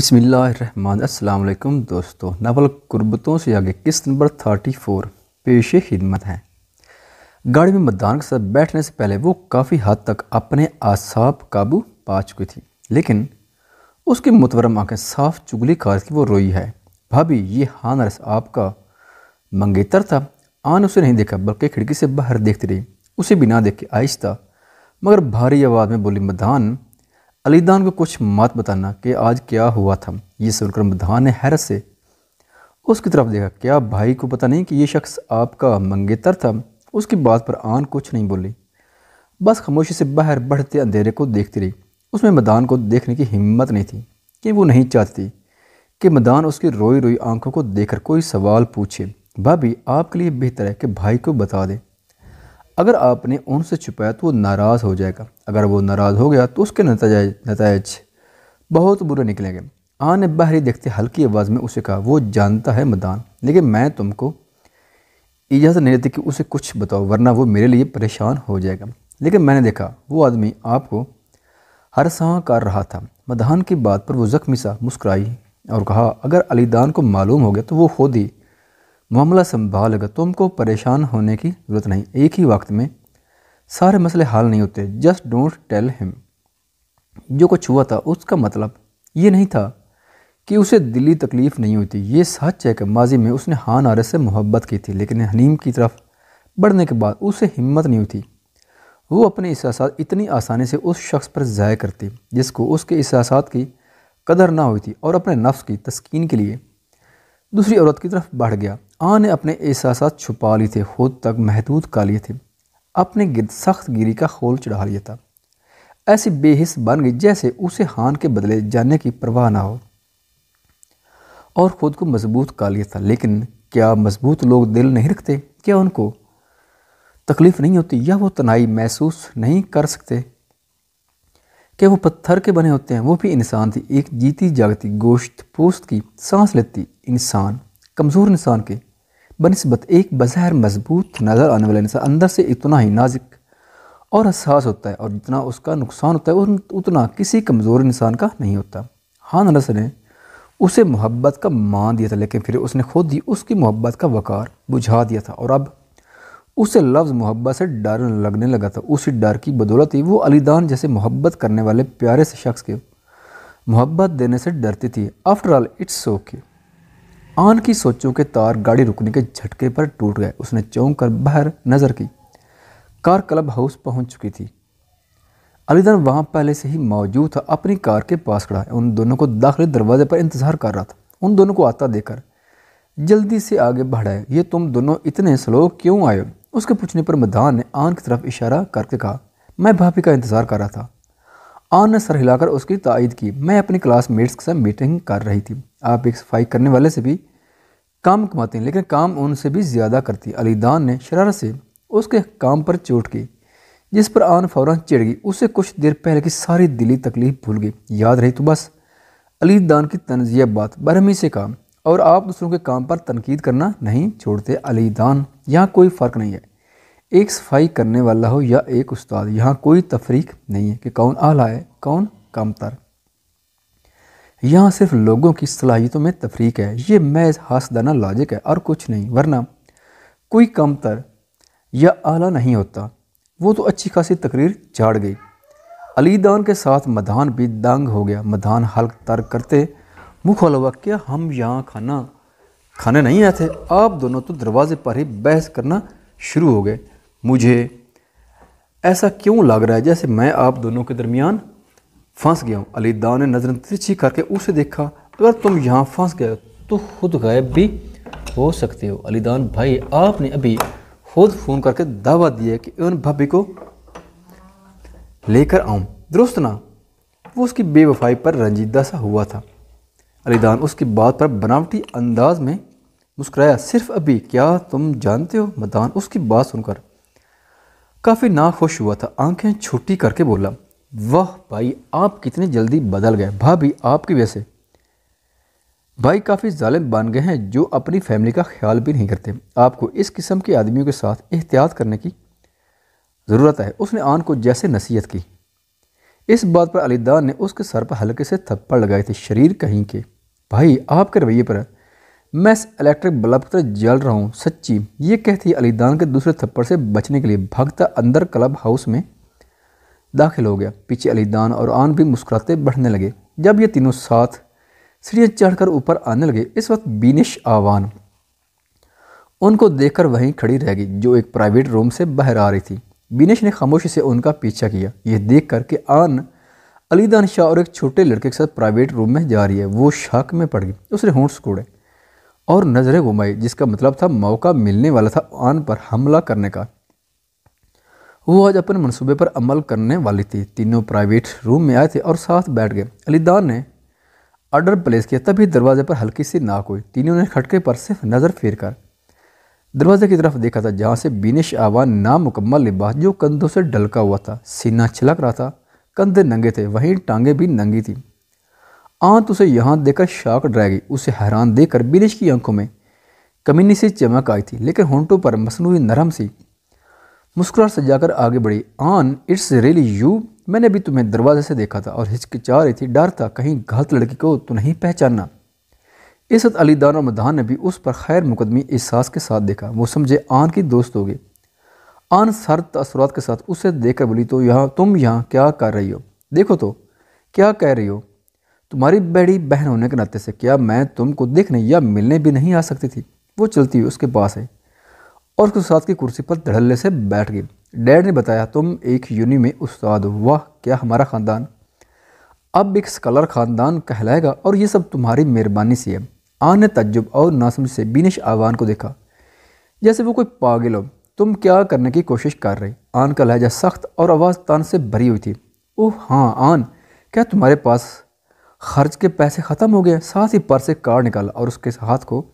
अस्सलाम वालेकुम दोस्तों नवल कुर्बतों से आगे किस्त नंबर थर्टी फोर पेश खिदमत है गाड़ी में मतदान के साथ बैठने से पहले वो काफ़ी हद तक अपने आसाब काबू पा चुकी थी लेकिन उसकी मुतवरम आँखें साफ चुगली खास की वो रोई है भाभी ये हानरस आपका मंगेतर था आन उसे नहीं देखा बल्कि खिड़की से बाहर देखती रही उसे बिना देखे देख के आहिस्ता मगर भारी आवाज़ में बोली मदान अली दान को कुछ मत बताना कि आज क्या हुआ था ये सुनकर मधान ने हैरत से उसकी तरफ देखा क्या भाई को पता नहीं कि ये शख्स आपका मंगेतर था उसकी बात पर आन कुछ नहीं बोली बस खामोशी से बाहर बढ़ते अंधेरे को देखती रही उसमें मदान को देखने की हिम्मत नहीं थी कि वो नहीं चाहती कि मदान उसकी रोई रोई आंखों को देखकर कोई सवाल पूछे भाभी आपके लिए बेहतर है कि भाई को बता दें अगर आपने उनसे छुपाया तो वो नाराज़ हो जाएगा अगर वो नाराज़ हो गया तो उसके नतज नतज बहुत बुरे निकलेंगे आ ने बाहरी देखते हल्की आवाज़ में उसे कहा वो जानता है मदान लेकिन मैं तुमको इजाज़त नहीं देती कि उसे कुछ बताओ वरना वो मेरे लिए परेशान हो जाएगा लेकिन मैंने देखा वो आदमी आपको हर साँ कर रहा था मदान की बात पर वो ज़ख्मी सा मुस्कुराई और कहा अगर अलीदान को मालूम हो गया तो वो खुद ही मामला संभाल तुमको परेशान होने की ज़रूरत नहीं एक ही वक्त में सारे मसले हाल नहीं होते जस्ट डोंट टेल हिम जो कुछ हुआ था उसका मतलब ये नहीं था कि उसे दिली तकलीफ़ नहीं हुई थी ये सच है कि माजी में उसने हान आर से मोहब्बत की थी लेकिन हनीम की तरफ बढ़ने के बाद उसे हिम्मत नहीं हुई थी वो अपने एहसास इतनी आसानी से उस शख्स पर ज़ाय करती जिसको उसके एहसास की कदर ना हुई थी और अपने नफ्स की तस्कीन के लिए दूसरी औरत की तरफ बढ़ गया आ ने अपने एहसास छुपा लिए थे खुद तक महदूद कर लिए थे अपने गिरद सख्त गिरी का खोल चढ़ा लिया था ऐसी बेहिस बन गई जैसे उसे हान के बदले जाने की परवाह ना हो और ख़ुद को मजबूत कर लिया था लेकिन क्या मजबूत लोग दिल नहीं रखते क्या उनको तकलीफ़ नहीं होती या वो तनाई महसूस नहीं कर सकते क्या वो पत्थर के बने होते हैं वो भी इंसान थी एक जीती जागती गोश्त पोस्त की सांस लेती इंसान कमज़ोर इंसान के बनस्बत एक बज़ाहिर मजबूत नज़र आने वाला इंसान अंदर से इतना ही नाजिक और हसास होता है और जितना उसका नुकसान होता है उतना किसी कमज़ोर इंसान का नहीं होता हान अनस ने उसे मोहब्बत का मान दिया था लेकिन फिर उसने खुद ही उसकी मोहब्बत का वक़ार बुझा दिया था और अब उसे लफ्ज़ मोहब्बत से डर लगने लगा था उसी डर की बदौलत ही वो अलीदान जैसे मोहब्बत करने वाले प्यारे से शख्स के मोहब्बत देने से डरती थी आफ्टर ऑल इट्स ओके आन की सोचों के तार गाड़ी रुकने के झटके पर टूट गए उसने चौंक कर बाहर नज़र की कार क्लब हाउस पहुंच चुकी थी अलीदर वहां पहले से ही मौजूद था अपनी कार के पास खड़ा है उन दोनों को दाखिले दरवाजे पर इंतज़ार कर रहा था उन दोनों को आता देखकर जल्दी से आगे बढ़ाए ये तुम दोनों इतने स्लो क्यों आए उसके पूछने पर मदान ने आन की तरफ इशारा करके कहा मैं भाभी का इंतज़ार कर रहा था आन ने सर हिलाकर उसकी तायद की मैं अपनी क्लासमेट्स के साथ मीटिंग कर रही थी आप एक सफाई करने वाले से भी काम कमाती हैं लेकिन काम उनसे भी ज़्यादा करती है अलीदान ने शरारत से उसके काम पर चोट की जिस पर आन फ़ौर चिड़ गई उसे कुछ देर पहले की सारी दिली तकलीफ भूल गई याद रही तो बस अलीदान की तनजिया बात बरहमी से काम और आप दूसरों के काम पर तनकीद करना नहीं छोड़ते अलीदान यहाँ कोई फ़र्क नहीं है एक सफाई करने वाला हो या एक उस्ताद यहाँ कोई तफरीक नहीं है कि कौन आला है कौन तर यहाँ सिर्फ लोगों की सलाहियतों में तफरीक है ये महज हासदाना लॉजिक है और कुछ नहीं वरना कोई कमतर या आला नहीं होता वो तो अच्छी खासी तकरीर झाड़ गई अली दान के साथ मदान भी दंग हो गया मदान हल्क तर करते मुख हलवा क्या हम यहाँ खाना खाने नहीं आए थे आप दोनों तो दरवाज़े पर ही बहस करना शुरू हो गए मुझे ऐसा क्यों लग रहा है जैसे मैं आप दोनों के दरमियान फंस गया हूँ अलीदा ने नजर तिरछी करके उसे देखा अगर तुम यहाँ फंस गए तो खुद गायब भी हो सकते हो अलीदान भाई आपने अभी खुद फ़ोन करके दावा दिया कि उन भाभी को लेकर आऊँ दुरुस्त ना वो उसकी बेवफाई पर रंजीदा सा हुआ था अलीदान उसकी बात पर बनावटी अंदाज में मुस्कुराया सिर्फ अभी क्या तुम जानते हो मदान उसकी बात सुनकर काफ़ी नाखुश हुआ था आंखें छुट्टी करके बोला वाह भाई आप कितनी जल्दी बदल गए भाभी आपकी वजह से भाई काफ़ी जालिम बन गए हैं जो अपनी फैमिली का ख्याल भी नहीं करते आपको इस किस्म के आदमियों के साथ एहतियात करने की ज़रूरत है उसने आन को जैसे नसीहत की इस बात पर अलीदान ने उसके सर पर हल्के से थप्पड़ लगाए थे शरीर कहीं के भाई आपके रवैये पर मैं इस इलेक्ट्रिक बल्ब की तरह जल रहा हूँ सच्ची ये कहती अलीदान के दूसरे थप्पड़ से बचने के लिए भगता अंदर क्लब हाउस में दाखिल हो गया पीछे अलीदान और आन भी मुस्कुराते बढ़ने लगे जब ये तीनों साथ सीढ़ियाँ चढ़कर ऊपर आने लगे इस वक्त बीनिश आवान उनको देखकर वहीं खड़ी रह गई जो एक प्राइवेट रूम से बाहर आ रही थी बीनिश ने खामोशी से उनका पीछा किया यह देख कर कि आन अलीदान शाह और एक छोटे लड़के के साथ प्राइवेट रूम में जा रही है वो शक में पड़ गई उसने होंठ सिकोड़े और नज़रें घुमाई जिसका मतलब था मौका मिलने वाला था आन पर हमला करने का वो आज अपने मनसूबे पर अमल करने वाली थी तीनों प्राइवेट रूम में आए थे और साथ बैठ गए अलीदार ने ऑर्डर प्लेस किया तभी दरवाजे पर हल्की सी नाक हुई तीनों ने खटके पर सिर्फ नज़र फेर कर दरवाजे की तरफ देखा था जहाँ से बीनिश आवा नामुकम्मल लिबास जो कंधों से ढलका हुआ था सीना छिलक रहा था कंधे नंगे थे वहीं टांगे भी नंगी थी आंत उसे यहाँ देखकर शाक डरा गई उसे हैरान देखकर बीनिश की आंखों में कमीनी सी चमक आई थी लेकिन होंटों पर मसनू नरम सी मुस्कुराहट से जाकर आगे बढ़ी आन इट्स रियली यू मैंने भी तुम्हें दरवाजे से देखा था और हिचकिचा रही थी डर था कहीं गलत लड़की को तो नहीं इस वक्त अली दान और मदान ने भी उस पर खैर मुकदमी एहसास के साथ देखा वो समझे आन की दोस्त हो गई आन सर तसरात के साथ उसे देखकर बोली तो यहाँ तुम यहाँ क्या कर रही हो देखो तो क्या कह रही हो तुम्हारी बड़ी बहन होने के नाते से क्या मैं तुमको देखने या मिलने भी नहीं आ सकती थी वो चलती हुई उसके पास आई और उसके उस्ताद की कुर्सी पर धड़ल्ले से बैठ गई डैड ने बताया तुम एक यूनि में उस्ताद वाह क्या हमारा ख़ानदान अब एक स्कलर ख़ानदान कहलाएगा और ये सब तुम्हारी मेहरबानी से है आन ने तजुब और नासमझ से बीनिश आवान को देखा जैसे वो कोई पागल हो तुम क्या करने की कोशिश कर रहे आन का लहजा सख्त और आवाज़ तान से भरी हुई थी ओह हाँ आन क्या तुम्हारे पास खर्च के पैसे ख़त्म हो गए साथ ही पर्स से कार निकाला और उसके हाथ को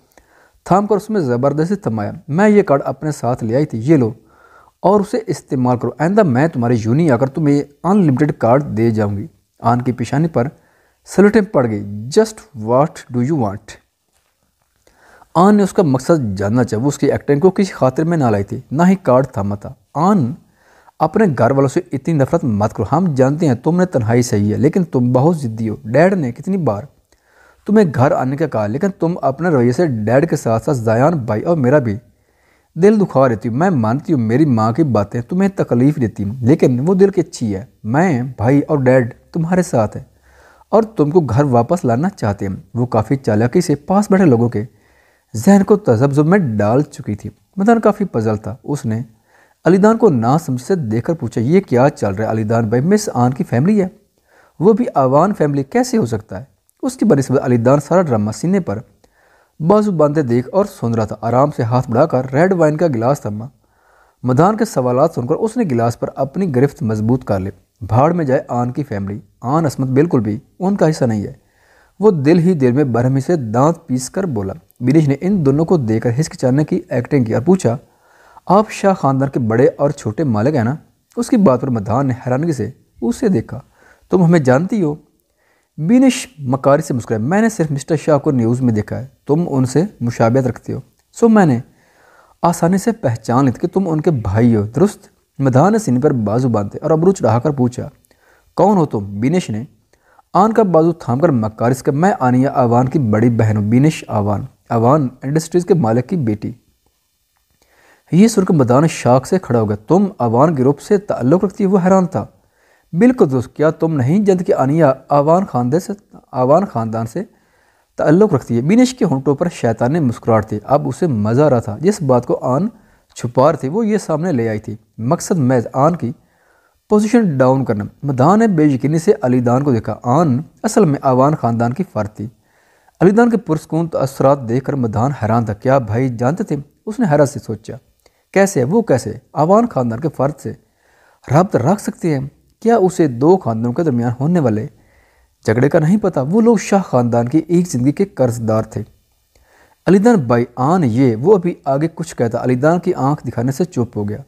थाम कर उसमें ज़बरदस्ती थमाया मैं ये कार्ड अपने साथ ले आई थी ये लो और उसे इस्तेमाल करो आइंदा मैं तुम्हारी यूनी आकर तुम्हें अनलिमिटेड कार्ड दे जाऊँगी आन की पेशानी पर सलटें पड़ गई just what do you want आन ने उसका मकसद जानना चाहिए वो उसकी एक्टिंग को किसी खातिर में ना लाई थी ना ही कार्ड थामा था आन अपने घर वालों से इतनी नफरत मत करो हम जानते हैं तुमने तन्हाई सही है लेकिन तुम बहुत ज़िद्दी हो डैड ने कितनी बार तुम्हें घर आने का कहा लेकिन तुम अपने रवैये से डैड के साथ साथ जयान भाई और मेरा भी दिल दुखा रहती हूँ मैं मानती हूँ मेरी माँ की बातें तुम्हें तकलीफ देती हूँ लेकिन वो दिल की अच्छी है मैं भाई और डैड तुम्हारे साथ है और तुमको घर वापस लाना चाहते हैं वो काफ़ी चालाकी से पास बैठे लोगों के जहन को तजब्जुब में डाल चुकी थी मदन काफ़ी पजल था उसने अलीदान को ना समझ से कर पूछा ये क्या चल रहा है अलीदान भाई मिस आन की फैमिली है वो भी आवान फैमिली कैसे हो सकता है उसकी बनस्बत अलीदान सारा ड्रामा सीने पर बाजू बांधे देख और सुन रहा था आराम से हाथ बढ़ाकर रेड वाइन का गिलास थमा मदान के सवाल सुनकर उसने गिलास पर अपनी गिरफ्त मजबूत कर ली भाड़ में जाए आन की फैमिली आन असमत बिल्कुल भी उनका हिस्सा नहीं है वो दिल ही दिल में बरहमी से दांत पीस कर बोला विनीश ने इन दोनों को देखकर हिचकिचाने की एक्टिंग की और पूछा आप शाह खानदान के बड़े और छोटे मालिक हैं ना उसकी बात पर मदान ने हैरानगी से उसे देखा तुम हमें जानती हो बीनिश मकारी से मुस्कुराए मैंने सिर्फ मिस्टर शाह को न्यूज़ में देखा है तुम उनसे मुशाबियत रखते हो सो मैंने आसानी से पहचान ली कि तुम उनके भाई हो दुरुस्त मदान ने सीने पर बाजू बांधे और अबरू चढ़ाकर पूछा कौन हो तुम बीनिश ने आन का बाजू थाम कर मकारिस का मैं आनिया आवान की बड़ी बहन हूँ बीनिश आवान आवान इंडस्ट्रीज़ के मालिक की बेटी ये सुनकर मदान शाख से खड़ा हो गया तुम आवान रूप से ताल्लुक़ रखती वो हैरान था बिल्कुल बिलकदुस क्या तुम नहीं जद के अनिया आवान खानदे से आवान ख़ानदान से तल्लुक रखती है बिनिश के होंटों पर शैतान ने मुस्कुराहट थी अब उसे मज़ा रहा था जिस बात को आन छुपा रही थी वो ये सामने ले आई थी मकसद मैज आन की पोजीशन डाउन करना मदान ने बेयकीनी से अलीदान को देखा आन असल में आवान ख़ानदान की फ़र्द थी अलीदान के पुरस्कून तो असरात देख कर मदान हैरान था क्या भाई जानते थे उसने हैरत से सोचा कैसे है वो कैसे आवान ख़ानदान के फ़र्द से रबत रख सकते हैं क्या उसे दो खानदानों के दरमियान होने वाले झगड़े का नहीं पता वो लोग शाह खानदान की एक ज़िंदगी के कर्जदार थे अलीदान बाई आन ये वो अभी आगे कुछ कहता अलीदान की आंख दिखाने से चुप हो गया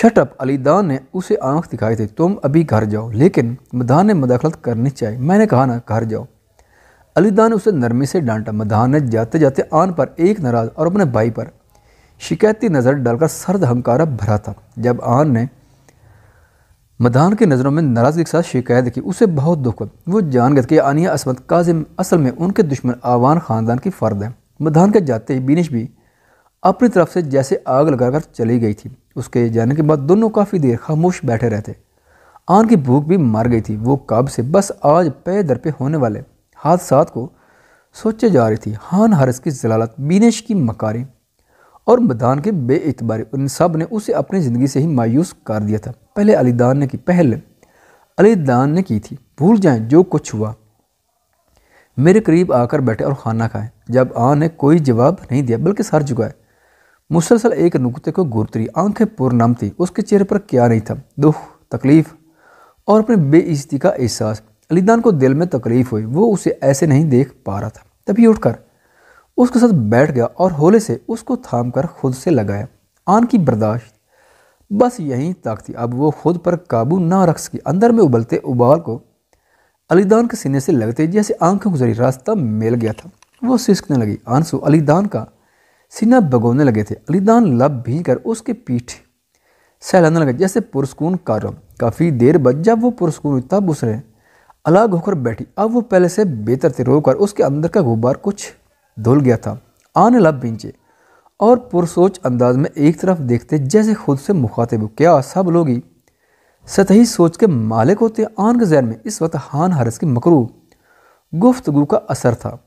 शटअप अलीदान ने उसे आंख दिखाई थी तुम अभी घर जाओ लेकिन मदान ने मदाखलत करनी चाहिए मैंने कहा ना घर जाओ अलीदान ने उसे नरमी से डांटा मदान ने जाते जाते आन पर एक नाराज और अपने भाई पर शिकायती नज़र डालकर सर्द हंकारा भरा था जब आन ने मदान की नज़रों में नाराज़गी के साथ शिकायत की उसे बहुत दुख वो जान गए कि आनिया असमत काजिम असल में उनके दुश्मन आवान ख़ानदान की फ़र्द है मदान के जाते ही बीनिश भी अपनी तरफ से जैसे आग लगाकर चली गई थी उसके जाने के बाद दोनों काफ़ी देर खामोश बैठे रहते आन की भूख भी मर गई थी वो काब से बस आज पे दर पे होने वाले हादसात को सोचे जा रही थी हान हरस की जलालत बीनेश की मकारी और मदान के बेतबारी उन सब ने उसे अपनी ज़िंदगी से ही मायूस कर दिया था पहले अलीदान ने की पहल अलीदान ने की थी भूल जाएं जो कुछ हुआ मेरे करीब आकर बैठे और खाना खाएं जब आ ने कोई जवाब नहीं दिया बल्कि सर झुकाए मुसलसल एक नुकते को गुरतरी आंखें पूर्णम थी उसके चेहरे पर क्या नहीं था दुख तकलीफ और अपनी बेइज्जती का एहसास अलीदान को दिल में तकलीफ हुई वो उसे ऐसे नहीं देख पा रहा था तभी उठकर उसके साथ बैठ गया और होले से उसको थाम कर खुद से लगाया आन की बर्दाश्त बस यहीं तक थी अब वो खुद पर काबू ना रख सकी अंदर में उबलते उबाल को अलीदान के सीने से लगते जैसे आंखों जरिए रास्ता मिल गया था वो सिसकने लगी आंसू अलीदान का सीना भगोने लगे थे अलीदान लब भी कर उसके पीठ सहलाने लगे जैसे पुरस्कून कार काफ़ी देर बाद जब वो पुरस्कून हुई तब उसने अलग होकर बैठी अब वो पहले से बेहतर थे रोकर उसके अंदर का गुब्बार कुछ धुल गया था आने लब बींचे और पुरसोच अंदाज में एक तरफ देखते जैसे खुद से मुखातिब क्या सब लोग ही सतही सोच के मालिक होते आन के जहन में इस वक्त हान हरस की मकरू गुफ्तगु का असर था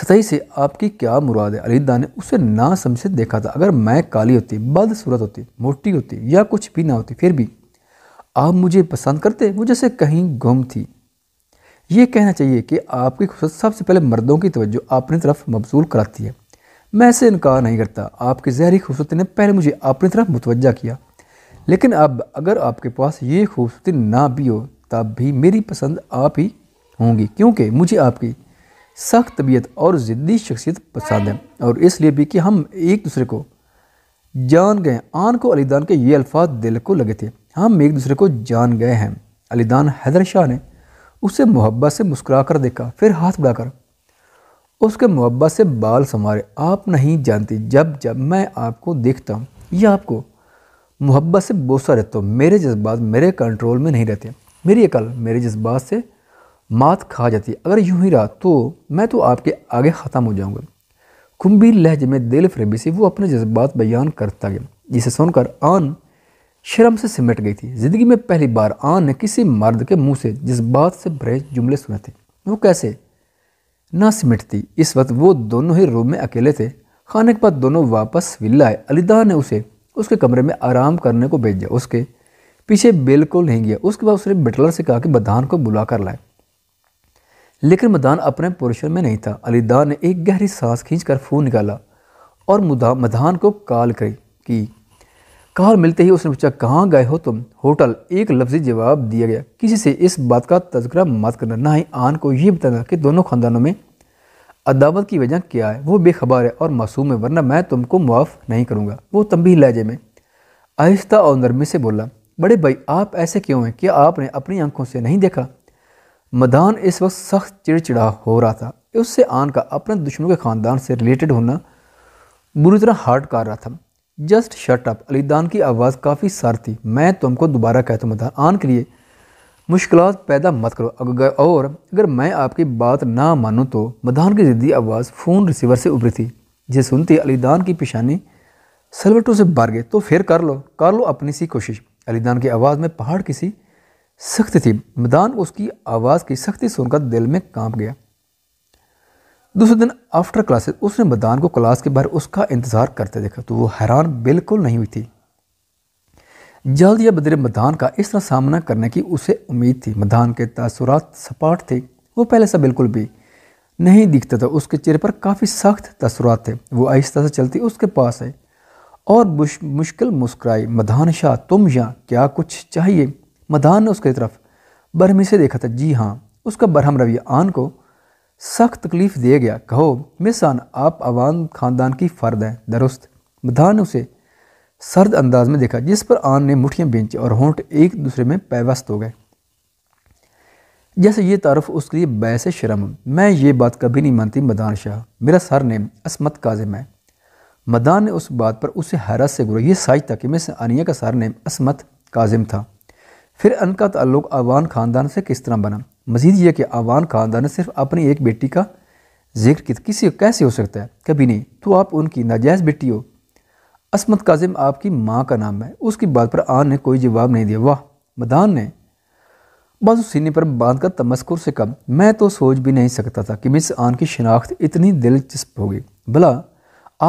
सतही से आपकी क्या मुराद है अलीदा ने उसे ना समझे देखा था अगर मैं काली होती बदसूरत होती मोटी होती या कुछ भी ना होती फिर भी आप मुझे पसंद करते मुझे से कहीं गुम थी ये कहना चाहिए कि आपकी खुशत सबसे पहले मर्दों की तवज्जो अपनी तरफ मबसूल कराती है मैं इसे इनकार नहीं करता आपकी जहरी खूबसूरती ने पहले मुझे अपनी तरफ मुतवजा किया लेकिन अब अगर आपके पास ये खूबसूरती ना भी हो तब भी मेरी पसंद आप ही होंगी क्योंकि मुझे आपकी सख्त तबीयत और ज़िद्दी शख्सियत पसंद है और इसलिए भी कि हम एक दूसरे को जान गए आन को अलीदान के ये अल्फाज दिल को लगे थे हम एक दूसरे को जान गए हैं अलीदान हैदर शाह ने उसे मोहब्बत से मुस्कुरा कर देखा फिर हाथ बढ़ाकर उसके मुहब्बत से बाल संवारे आप नहीं जानती जब जब मैं आपको देखता हूँ या आपको मुहब्बत से बोसा रहता हूँ मेरे जज्बात मेरे कंट्रोल में नहीं रहते मेरी अकल मेरे जज्बात से मात खा जाती है अगर यूं ही रहा तो मैं तो आपके आगे ख़त्म हो जाऊँगा कुंभी लहजे में दिल फ्रेबी से वो अपने जज्बात बयान करता गया जिसे सुनकर आन शर्म से सिमट गई थी ज़िंदगी में पहली बार आन ने किसी मर्द के मुंह से जज्बात से भरे जुमले सुने थे वो कैसे ना सिमटती इस वक्त वो दोनों ही रूम में अकेले थे खाने के बाद दोनों वापस विल्ला आए अलीदा ने उसे उसके कमरे में आराम करने को भेज दिया उसके पीछे बिल्कुल नहीं गया उसके बाद उसने बिटलर से कहा कि मदान को बुला कर लाए लेकिन मदान अपने पोर्शन में नहीं था अलीदा ने एक गहरी सांस खींच फ़ोन निकाला और मदान को कॉल करी कि कार मिलते ही उसने पूछा कहाँ गए हो तुम होटल एक लफ्जी जवाब दिया गया किसी से इस बात का तस्करा मत करना ना ही आन को यह बताना कि दोनों खानदानों में अदावत की वजह क्या है वो बेखबर है और मासूम है वरना मैं तुमको मुआफ़ नहीं करूँगा वो भी लहजे में आहिस्ता और नरमी से बोला बड़े भाई आप ऐसे क्यों हैं क्या आपने अपनी आंखों से नहीं देखा मदान इस वक्त सख्त चिड़चिड़ा हो रहा था उससे आन का अपने दुश्मनों के ख़ानदान से रिलेटेड होना बुरी तरह हार्ट कर रहा था जस्ट शट अप अलीदान की आवाज़ काफ़ी सर थी मैं तुमको दोबारा कहता हूँ आन के लिए मुश्किल पैदा मत करो अगर और अगर मैं आपकी बात ना मानूँ तो मदान की ज़िद्दी आवाज़ फ़ोन रिसीवर से उभरी थी जिसे सुनती अलीदान की पेशानी सलवटों से भर गए तो फिर कर लो कर लो अपनी सी कोशिश अलीदान की आवाज़ में पहाड़ की सी सख्त थी मदान उसकी आवाज़ की सख्ती सुनकर दिल में कांप गया दूसरे दिन आफ्टर क्लासेस उसने मदान को क्लास के बाहर उसका इंतज़ार करते देखा तो वो हैरान बिल्कुल नहीं हुई थी जल्द या बदरे मदान का इस तरह सामना करने की उसे उम्मीद थी मदान के तसरात सपाट थे वो पहले से बिल्कुल भी नहीं दिखता था उसके चेहरे पर काफ़ी सख्त तसरात थे वो आहिस्ता से चलती उसके पास आई और मुश्किल मुस्कराई मदान शाह तुम या क्या कुछ चाहिए मदान ने उसकी तरफ बरहमी से देखा था जी हाँ उसका बरहम रवि आन को सख्त तकलीफ दिया गया कहो मिसान आप अवान खानदान की फ़र्द हैं दरुस्त मदान ने उसे सर्द अंदाज में देखा जिस पर आन ने मुठियाँ बेची और होंठ एक दूसरे में पैवस्त हो गए जैसे ये तारफ़ उसके लिए बैस शर्म मैं ये बात कभी नहीं मानती मदान शाह मेरा सर नेम असमत काजिम है मदान ने उस बात पर उसे हैरत से गुरा यह साज था कि मिस अनिया का सर नेम असमत काजिम था फिर अन का ताल्लुक अवान ख़ानदान से किस तरह बना मजीद यह कि आवान ख़ानदान सिर्फ अपनी एक बेटी का जिक्र किसी कैसे हो सकता है कभी नहीं तो आप उनकी नाजायज़ बेटी हो असमत काजिम आपकी माँ का नाम है उसकी बात पर आन ने कोई जवाब नहीं दिया वाह मदान ने बाजू सीने पर बांध कर तमस्कुर से कम मैं तो सोच भी नहीं सकता था कि मिस आन की शिनाख्त इतनी दिलचस्प होगी भला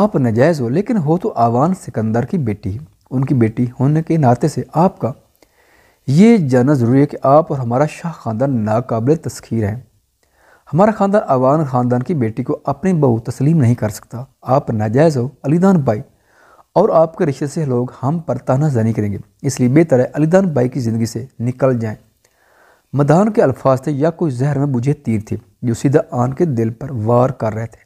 आप नजायज़ हो लेकिन हो तो आवान सिकंदर की बेटी उनकी बेटी होने के नाते से आपका ये जानना ज़रूरी है कि आप और हमारा शाह ख़ानदान नाकबिल तस्खीर है हमारा ख़ानदान अवान ख़ानदान की बेटी को अपनी बहू तस्लीम नहीं कर सकता आप नाजायज़ हो अलीदान भाई और आपके रिश्ते से लोग हम पर ताना जानी करेंगे इसलिए बेहतर है अलीदान भाई की ज़िंदगी से निकल जाएँ मदान के अल्फाज थे या कोई जहर में बुझे तीर थे जो सीधा आन के दिल पर वार कर रहे थे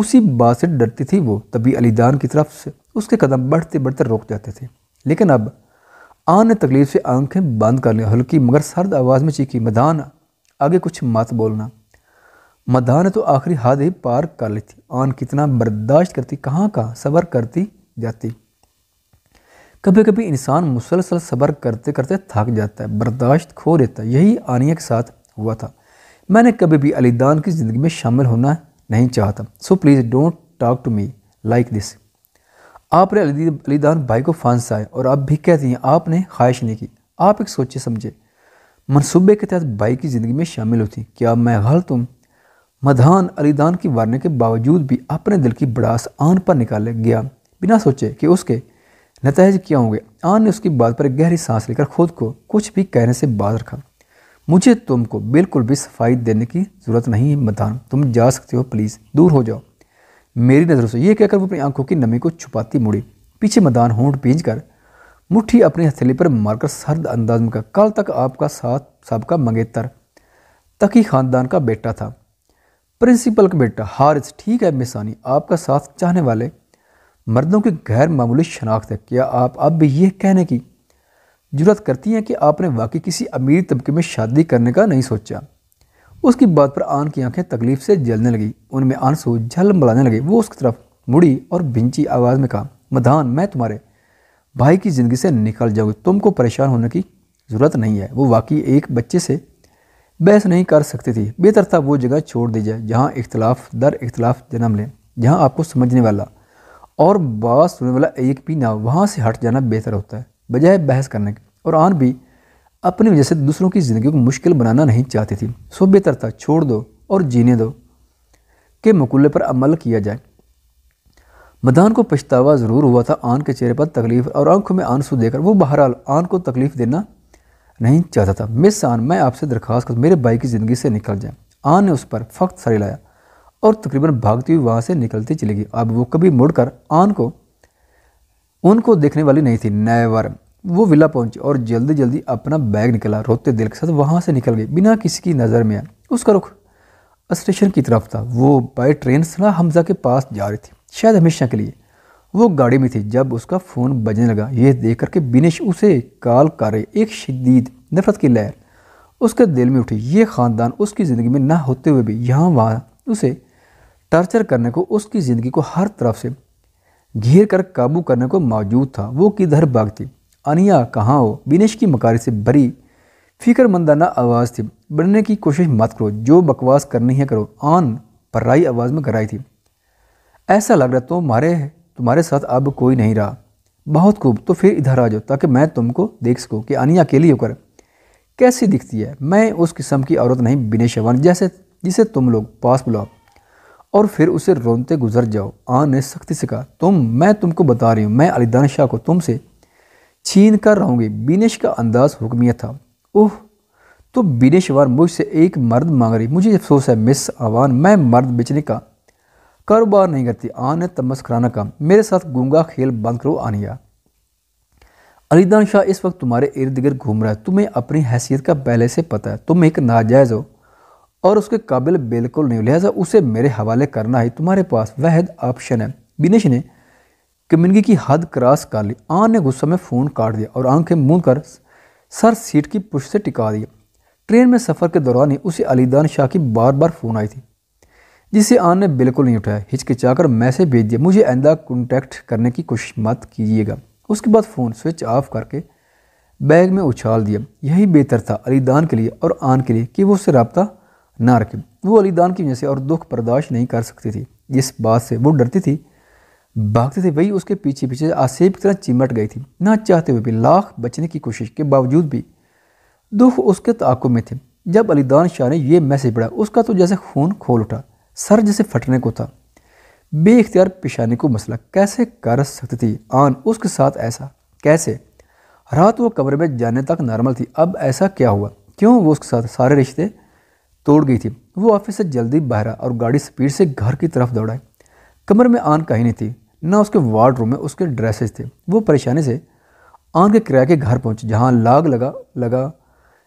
उसी बात से डरती थी वो तभी अलीदान की तरफ से उसके कदम बढ़ते बढ़ते रोक जाते थे लेकिन अब आन तकलीफ से आंखें बंद कर लें हल्की मगर सर्द आवाज़ में चीखी मदान आगे कुछ मत बोलना मदान तो आखिरी हाथ ही पार कर ली थी आन कितना बर्दाश्त करती कहाँ कहाँ सबर करती जाती कभी कभी इंसान मुसलसल सबर करते करते थक जाता है बर्दाश्त खो देता है यही आनिया के साथ हुआ था मैंने कभी भी अलीदान की ज़िंदगी में शामिल होना नहीं चाहता so please don't talk to me like this आपने अलीदान भाई को फांसा है और आप भी कहती हैं आपने ख्वाहिश नहीं की आप एक सोचे समझे मनसूबे के तहत भाई की ज़िंदगी में शामिल होती क्या मैं गलत हूँ मधान अलीदान की वारने के बावजूद भी अपने दिल की बड़ास आन पर निकाले गया बिना सोचे कि उसके नतज क्या होंगे आन ने उसकी बात पर गहरी सांस लेकर खुद को कुछ भी कहने से बाज रखा मुझे तुमको बिल्कुल भी सफाई देने की ज़रूरत नहीं है मधान तुम जा सकते हो प्लीज़ दूर हो जाओ मेरी नज़रों से यह कहकर वो अपनी आंखों की नमी को छुपाती मुड़ी पीछे मैदान होंठ पींच कर मुठ्ठी अपनी हथेली पर मारकर सर्द अंदाज में कहा कल तक आपका साथ सबका मंगेतर तकी खानदान का बेटा था प्रिंसिपल का बेटा हारिस ठीक है मिसानी आपका साथ चाहने वाले मर्दों की गैर मामूली शनाख्त है क्या आप अब भी यह कहने की जरूरत करती हैं कि आपने वाकई किसी अमीर तबके में शादी करने का नहीं सोचा उसकी बात पर आन की आंखें तकलीफ से जलने लगी उनमें आंसू झलमलाने लगे वो उसकी तरफ मुड़ी और भिंची आवाज़ में कहा मदान मैं तुम्हारे भाई की ज़िंदगी से निकल जाऊंगी तुमको परेशान होने की ज़रूरत नहीं है वो वाकई एक बच्चे से बहस नहीं कर सकती थी बेहतर था वो जगह छोड़ दी जाए जहाँ इख्तलाफ दर इख्तलाफ जन्म लें जहाँ आपको समझने वाला और बात सुनने वाला एक भी ना वहाँ से हट जाना बेहतर होता है बजाय बहस करने के और आन भी अपनी वजह से दूसरों की ज़िंदगी को मुश्किल बनाना नहीं चाहती थी सो बेहतर था छोड़ दो और जीने दो के मकूले पर अमल किया जाए मदान को पछतावा ज़रूर हुआ था आन के चेहरे पर तकलीफ और आंखों में आंसू देकर वो बहरहाल आन को तकलीफ़ देना नहीं चाहता था मिस आन मैं आपसे दरख्वास्त कर मेरे भाई की ज़िंदगी से निकल जाए आन ने उस पर फख्त सर लाया और तकरीबन भागती हुई वहाँ से निकलती चली गई अब वो कभी मुड़कर आन को उनको देखने वाली नहीं थी नैवर वो विला पहुंची और जल्दी जल्दी अपना बैग निकला रोते दिल के साथ वहाँ से निकल गई बिना किसी की नज़र में आए उसका रुख स्टेशन की तरफ था वो बाई ट्रेन सना हमजा के पास जा रही थी शायद हमेशा के लिए वो गाड़ी में थी जब उसका फ़ोन बजने लगा ये देख कर के बिनिश उसे काल कर एक शदीद नफरत की लहर उसके दिल में उठी ये ख़ानदान उसकी ज़िंदगी में ना होते हुए भी यहाँ वहाँ उसे टर्चर करने को उसकी ज़िंदगी को हर तरफ से घेर कर काबू करने को मौजूद था वो किधर भागती अनिया कहाँ हो बिनेश की मकारी से भरी फिक्रमंदाना आवाज़ थी बनने की कोशिश मत करो जो बकवास करनी है करो आन पर्राई आवाज़ में कराई थी ऐसा लग रहा तुम्हारे तुम्हारे साथ अब कोई नहीं रहा बहुत खूब तो फिर इधर आ जाओ ताकि मैं तुमको देख सकूँ कि अनिया अकेली होकर कैसी दिखती है मैं उस किस्म की औरत नहीं बिनेश शवान जैसे जिसे तुम लोग पास बुलाओ और फिर उसे रोनते गुजर जाओ आन ने सख्ती से कहा तुम मैं तुमको बता रही हूँ मैं अलीदान शाह को तुमसे छीन कर रहूँगी बिनेश का अंदाज हुक्मिया था ओह तो वार मुझसे एक मर्द मांग रही मुझे अफसोस है मिस आवान मैं मर्द बेचने का कारोबार नहीं करती आन कराना का मेरे साथ गूंगा खेल बंद करो आनिया अलीदान शाह इस वक्त तुम्हारे इर्द गिर्द घूम रहा है तुम्हें अपनी हैसियत का पहले से पता है तुम एक नाजायज़ हो और उसके काबिल बिल्कुल नहीं लिहाजा उसे मेरे हवाले करना ही तुम्हारे पास वहद ऑप्शन है बिनेश ने कि मिनगी की हद क्रॉस कर ली आन ने गुस्से में फ़ोन काट दिया और आंखें मूंद कर सर सीट की पुश से टिका दिया ट्रेन में सफ़र के दौरान ही उसे अलीदान शाह की बार बार फ़ोन आई थी जिसे आन ने बिल्कुल नहीं उठाया हिचकिचाकर मैसेज भेज दिया मुझे आइंदा कॉन्टैक्ट करने की कोशिश मत कीजिएगा उसके बाद फ़ोन स्विच ऑफ करके बैग में उछाल दिया यही बेहतर था अलीदान के लिए और आन के लिए कि वो उससे रबता ना रखे वो अलीदान की वजह से और दुख बर्दाश्त नहीं कर सकती थी जिस बात से वो डरती थी भागते थे वही उसके पीछे पीछे आसेब की तरह चिमट गई थी ना चाहते हुए भी लाख बचने की कोशिश के बावजूद भी दुख उसके ताकों में थे जब अलीदान शाह ने यह मैसेज पढ़ा उसका तो जैसे खून खोल उठा सर जैसे फटने को था बेख्तियार पेशाने को मसला कैसे कर सकती थी आन उसके साथ ऐसा कैसे रात वो कमरे में जाने तक नॉर्मल थी अब ऐसा क्या हुआ क्यों वो उसके साथ सारे रिश्ते तोड़ गई थी वो ऑफिस से जल्दी बाहर और गाड़ी स्पीड से घर की तरफ दौड़ाई कमर में आन कहीं नहीं थी ना उसके वार्ड रूम में उसके ड्रेसेस थे वो परेशानी से आन के किराए के घर पहुँचे जहाँ लाग लगा लगा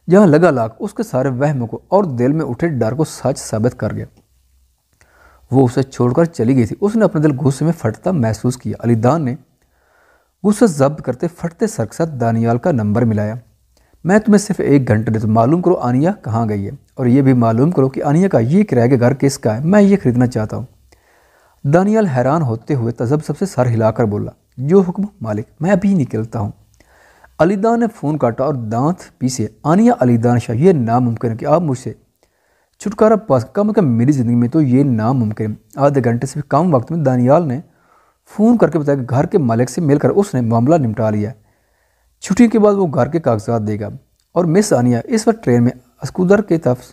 जहाँ लगा लाग उसके सारे वहम को और दिल में उठे डर को सच साबित कर गया वो उसे छोड़कर चली गई थी उसने अपने दिल गुस्से में फटता महसूस किया अलीदान ने गुस्सा जब्त करते फटते सर के साथ दानियाल का नंबर मिलाया मैं तुम्हें सिर्फ एक घंटे देता मालूम करो आनिया कहाँ गई है और ये भी मालूम करो कि आनिया का ये किराए के घर किसका है मैं ये खरीदना चाहता हूँ दानियाल हैरान होते हुए तजब सबसे सर हिलाकर बोला जो हुक्म मालिक मैं अभी निकलता हूँ अलीदान ने फ़ोन काटा और दांत पीसे आनिया अलीदान शाह ये नामुमकिन है कि आप मुझसे छुटकारा पास कम कम मेरी ज़िंदगी में तो ये नामुमकिन आधे घंटे से भी कम वक्त में दानियाल ने फ़ोन करके बताया कि घर के मालिक से मिलकर उसने मामला निपटा लिया छुट्टी के बाद वो घर के कागजात देगा और मिस आनिया इस वक्त ट्रेन में अस्कूदर के तरफ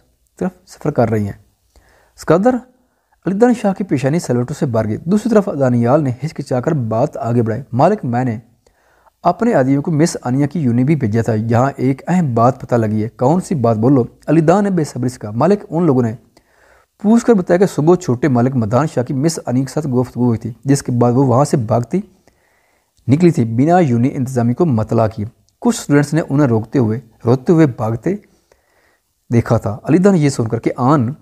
तरफ सफ़र कर रही हैं स्कदर अलीदान शाह की पेशानी सलवटों से बार गई दूसरी तरफ दानियाल ने हिचकिचाकर बात आगे बढ़ाई मालिक मैंने अपने आदमियों को मिस अनिया की यूनि भी भेजा था यहाँ एक अहम बात पता लगी है कौन सी बात बोलो अलीदान ने बेसब्री से कहा मालिक उन लोगों ने पूछ कर बताया कि सुबह छोटे मालिक मदान शाह की मिस अनी के साथ गुफ्तु हुई थी जिसके बाद वो वहाँ से भागती निकली थी बिना यूनि इंतजामी को मतला की कुछ स्टूडेंट्स ने उन्हें रोकते हुए रोते हुए भागते देखा था अलीदान ये सुनकर कि आन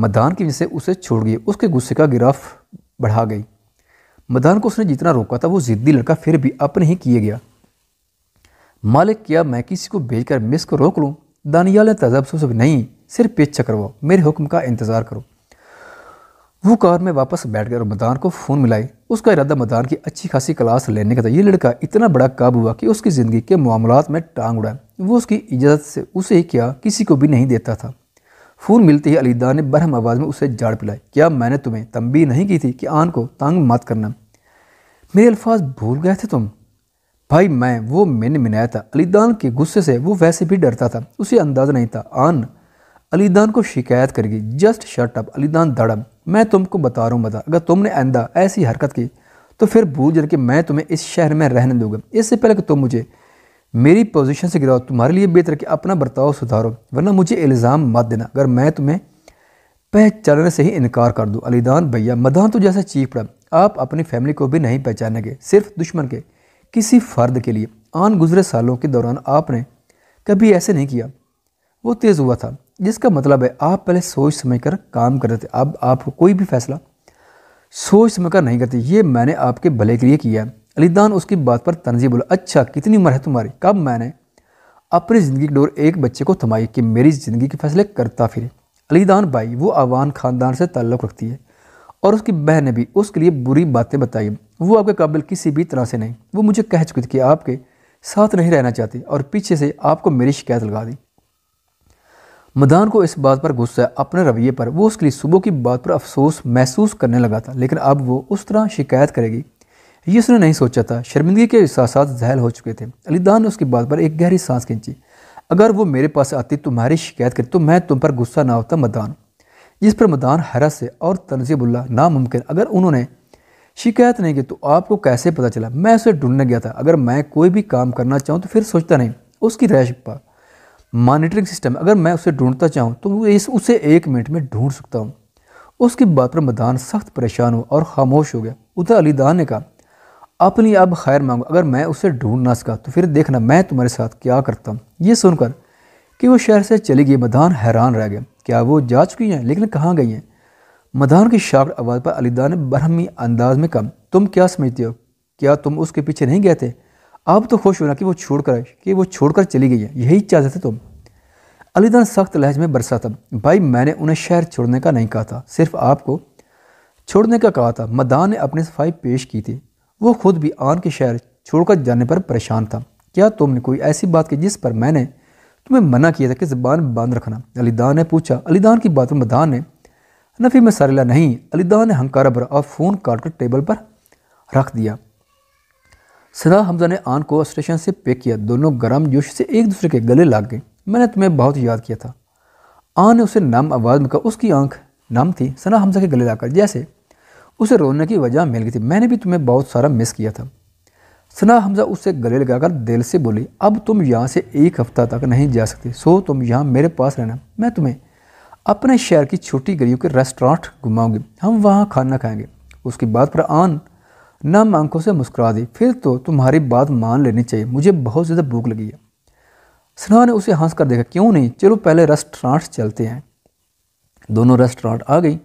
मदान की वजह से उसे छोड़ गई उसके गुस्से का गिराफ बढ़ा गई मदान को उसने जितना रोका था वो ज़िद्दी लड़का फिर भी अपने ही किए गया मालिक क्या मैं किसी को भेजकर मिस को रोक लूँ दानियाल ने तजाब से नहीं सिर्फ पेचा करवाओ मेरे हुक्म का इंतज़ार करो वो कार में वापस बैठ गया और मदान को फ़ोन मिलाई उसका इरादा मदान की अच्छी खासी क्लास लेने का था ये लड़का इतना बड़ा काब हुआ कि उसकी ज़िंदगी के मामला में टांग उड़ा वो उसकी इजाज़त से उसे क्या किसी को भी नहीं देता था फूल मिलते ही अलीदा ने बरहम आवाज़ में उसे झाड़ पिलाई क्या मैंने तुम्हें तंबी नहीं की थी कि आन को तंग मत करना मेरे अल्फाज भूल गए थे तुम भाई मैं वो मैंने मिनाया था अलीदान के गुस्से से वो वैसे भी डरता था उसे अंदाज़ा नहीं था आन अलीदान को शिकायत करेगी जस्ट शर्ट अप अलीदान दड़म मैं तुमको बता रहा हूँ बता अगर तुमने आंदा ऐसी हरकत की तो फिर भूल जाना के मैं तुम्हें इस शहर में रहने दूंगा इससे पहले कि तुम मुझे मेरी पोजीशन से गिराओ तुम्हारे लिए बेहतर कि अपना बर्ताव सुधारो वरना मुझे इल्ज़ाम मत देना अगर मैं तुम्हें पहचानने से ही इनकार कर दूँ अलीदान भैया मदान तो जैसा चीख पड़ा आप अपनी फैमिली को भी नहीं पहचानेंगे सिर्फ दुश्मन के किसी फ़र्द के लिए आन गुजरे सालों के दौरान आपने कभी ऐसे नहीं किया वो तेज़ हुआ था जिसका मतलब है आप पहले सोच समझ कर काम कर रहे थे अब आप कोई भी फैसला सोच समझ कर नहीं करते ये मैंने आपके भले के लिए किया है अलीदान उसकी बात पर तनजी बोला अच्छा कितनी उम्र है तुम्हारी कब मैंने अपनी ज़िंदगी की डोर एक बच्चे को थमाई कि मेरी ज़िंदगी के फैसले करता फिरे अलीदान भाई वो अवान ख़ानदान से ताल्लुक़ रखती है और उसकी बहन ने भी उसके लिए बुरी बातें बताई वो आपके काबिल किसी भी तरह से नहीं वो मुझे कह चुकी थी कि आपके साथ नहीं रहना चाहती और पीछे से आपको मेरी शिकायत लगा दी मदान को इस बात पर गुस्सा अपने रवैये पर वो उसके लिए सुबह की बात पर अफसोस महसूस करने लगा था लेकिन अब वो उस तरह शिकायत करेगी ये उसने नहीं सोचा था शर्मिंदगी के साथ साथ जहल हो चुके थे अलीदान ने उसकी बात पर एक गहरी सांस खींची अगर वो मेरे पास आती तुम्हारी शिकायत करती तो मैं तुम पर गुस्सा ना होता मदान जिस पर मदान हरस से और तनजीबुल्ला नामुमकिन अगर उन्होंने शिकायत नहीं की तो आपको कैसे पता चला मैं उसे ढूंढने गया था अगर मैं कोई भी काम करना चाहूँ तो फिर सोचता नहीं उसकी रैश पर मॉनिटरिंग सिस्टम अगर मैं उसे ढूंढता चाहूँ तो इस उसे एक मिनट में ढूंढ सकता हूँ उसकी बात पर मदान सख्त परेशान हुआ और खामोश हो गया उधर अलीदान ने कहा अपनी अब खैर मांगो अगर मैं उसे ढूंढ ना सका तो फिर देखना मैं तुम्हारे साथ क्या करता हूँ ये सुनकर कि वो शहर से चली गई मदान हैरान रह गया क्या वो जा चुकी हैं लेकिन कहाँ गई हैं मदान की शाख आवाज़ पर अलीदा ने बरहमी अंदाज में कहा तुम क्या समझते हो क्या तुम उसके पीछे नहीं गए थे अब तो खुश होना कि वो छोड़ कर कि वो छोड़ कर चली गई है यही चाहते थे तुम अलीदान सख्त लहज में बरसा था भाई मैंने उन्हें शहर छोड़ने का नहीं कहा था सिर्फ आपको छोड़ने का कहा था मदान ने अपनी सफाई पेश की थी वो खुद भी आन के शहर छोड़कर जाने पर परेशान था क्या तुमने कोई ऐसी बात की जिस पर मैंने तुम्हें मना किया था कि ज़बान बांध रखना अलीदान ने पूछा अलीदान की बात पर मदान ने नफ़ी में सरेला नहीं अलीदान ने हंकारा भरा और फ़ोन काट कर टेबल पर रख दिया सदा हमजा ने आन को स्टेशन से पैक किया दोनों गर्म जोश से एक दूसरे के गले लाग गए मैंने तुम्हें बहुत याद किया था आन ने उसे नम आवाज़ में कहा उसकी आंख नम थी सना हमजा के गले लाकर जैसे उसे रोने की वजह मिल गई थी मैंने भी तुम्हें बहुत सारा मिस किया था सना हमजा उससे गले लगाकर दिल से बोली अब तुम यहाँ से एक हफ्ता तक नहीं जा सकते सो तुम यहाँ मेरे पास रहना मैं तुम्हें अपने शहर की छोटी गलियों के रेस्टोरेंट घुमाऊंगी हम वहाँ खाना खाएंगे उसकी बात पर आन नम आंखों से मुस्कुरा दी फिर तो तुम्हारी बात मान लेनी चाहिए मुझे बहुत ज़्यादा भूख लगी है सना ने उसे हंस कर देखा क्यों नहीं चलो पहले रेस्टोरेंट चलते हैं दोनों रेस्टोरेंट आ गई